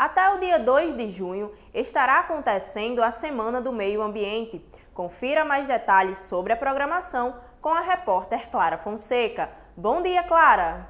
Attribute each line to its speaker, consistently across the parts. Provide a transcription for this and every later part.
Speaker 1: Até o dia 2 de junho estará acontecendo a
Speaker 2: Semana do Meio Ambiente. Confira mais detalhes sobre a programação com a repórter
Speaker 1: Clara Fonseca. Bom dia, Clara!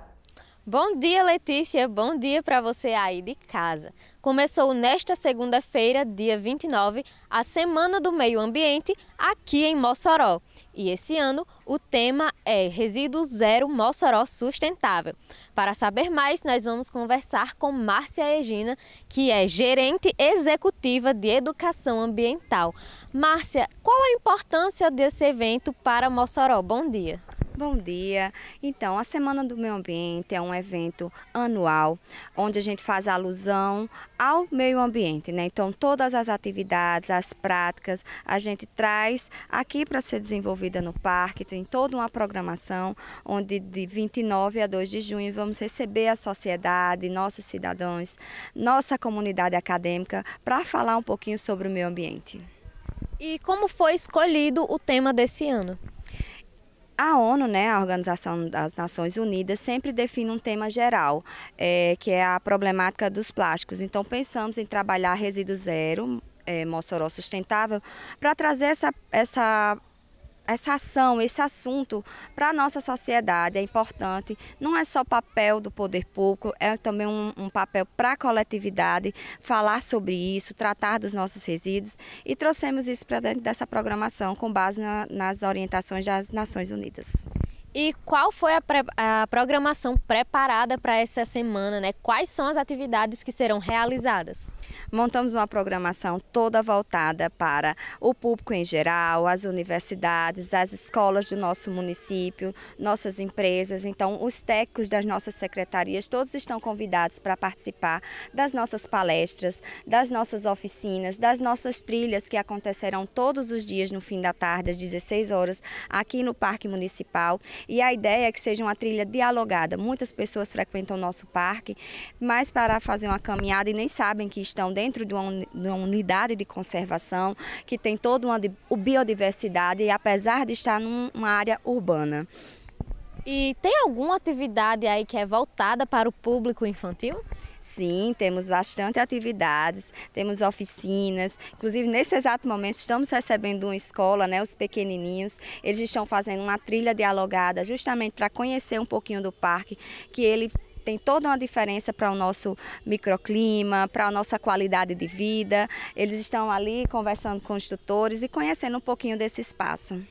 Speaker 1: Bom dia, Letícia. Bom dia para você aí de casa. Começou nesta segunda-feira, dia 29, a Semana do Meio Ambiente aqui em Mossoró. E esse ano o tema é Resíduo Zero Mossoró Sustentável. Para saber mais, nós vamos conversar com Márcia Regina, que é gerente executiva de Educação Ambiental. Márcia, qual a importância desse evento para Mossoró? Bom dia.
Speaker 2: Bom dia. Então, a Semana do Meio Ambiente é um evento anual onde a gente faz alusão ao meio ambiente, né? Então, todas as atividades, as práticas, a gente traz aqui para ser desenvolvida no parque. Tem toda uma programação onde de 29 a 2 de junho vamos receber a sociedade, nossos cidadãos, nossa comunidade acadêmica para falar um pouquinho sobre o meio ambiente.
Speaker 1: E como foi escolhido o tema desse ano? A
Speaker 2: ONU, né, a Organização das Nações Unidas, sempre define um tema geral, é, que é a problemática dos plásticos. Então, pensamos em trabalhar resíduo zero, é, Mossoró Sustentável, para trazer essa, essa essa ação, esse assunto para a nossa sociedade é importante. Não é só papel do poder público, é também um, um papel para a coletividade falar sobre isso, tratar dos nossos resíduos e trouxemos isso para dentro dessa programação com base na, nas orientações das Nações Unidas.
Speaker 1: E qual foi a, a programação preparada para essa semana? Né? Quais são as atividades que serão realizadas? Montamos uma programação toda voltada
Speaker 2: para o público em geral, as universidades, as escolas do nosso município, nossas empresas. Então, os técnicos das nossas secretarias, todos estão convidados para participar das nossas palestras, das nossas oficinas, das nossas trilhas que acontecerão todos os dias no fim da tarde, às 16 horas, aqui no Parque Municipal. E a ideia é que seja uma trilha dialogada. Muitas pessoas frequentam o nosso parque, mas para fazer uma caminhada e nem sabem que estão dentro de uma unidade de conservação, que tem toda uma biodiversidade, apesar de estar numa área urbana. E tem alguma atividade aí que é voltada para o público infantil? Sim, temos bastante atividades, temos oficinas, inclusive nesse exato momento estamos recebendo uma escola, né, os pequenininhos, eles estão fazendo uma trilha dialogada justamente para conhecer um pouquinho do parque, que ele tem toda uma diferença para o nosso microclima, para a nossa qualidade de vida. Eles estão ali conversando com os tutores e conhecendo um pouquinho desse espaço.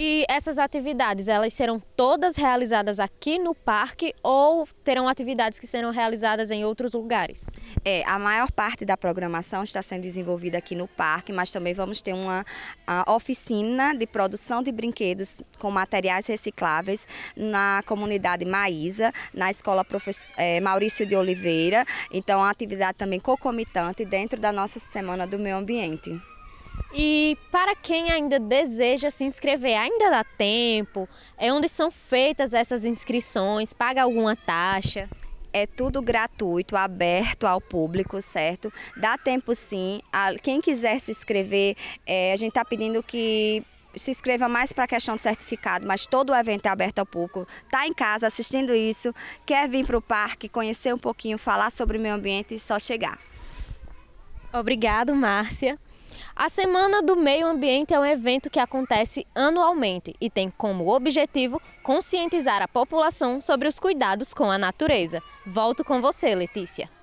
Speaker 1: E essas atividades, elas serão todas realizadas aqui no parque ou terão atividades que serão realizadas
Speaker 2: em outros lugares? É, a maior parte da programação está sendo desenvolvida aqui no parque, mas também vamos ter uma oficina de produção de brinquedos com materiais recicláveis na comunidade Maísa, na escola professor, é, Maurício de Oliveira. Então, a atividade também concomitante dentro da nossa Semana do Meio Ambiente.
Speaker 1: E para quem ainda deseja se inscrever, ainda dá tempo? É onde são feitas essas inscrições? Paga alguma taxa? É tudo gratuito,
Speaker 2: aberto ao público, certo? Dá tempo sim. Quem quiser se inscrever, é, a gente está pedindo que se inscreva mais para a questão do certificado, mas todo o evento é aberto ao público. Está em casa assistindo isso, quer vir para o parque, conhecer um pouquinho, falar
Speaker 1: sobre o meio ambiente, só chegar. Obrigado, Márcia. A Semana do Meio Ambiente é um evento que acontece anualmente e tem como objetivo conscientizar a população sobre os cuidados com a natureza. Volto com você, Letícia.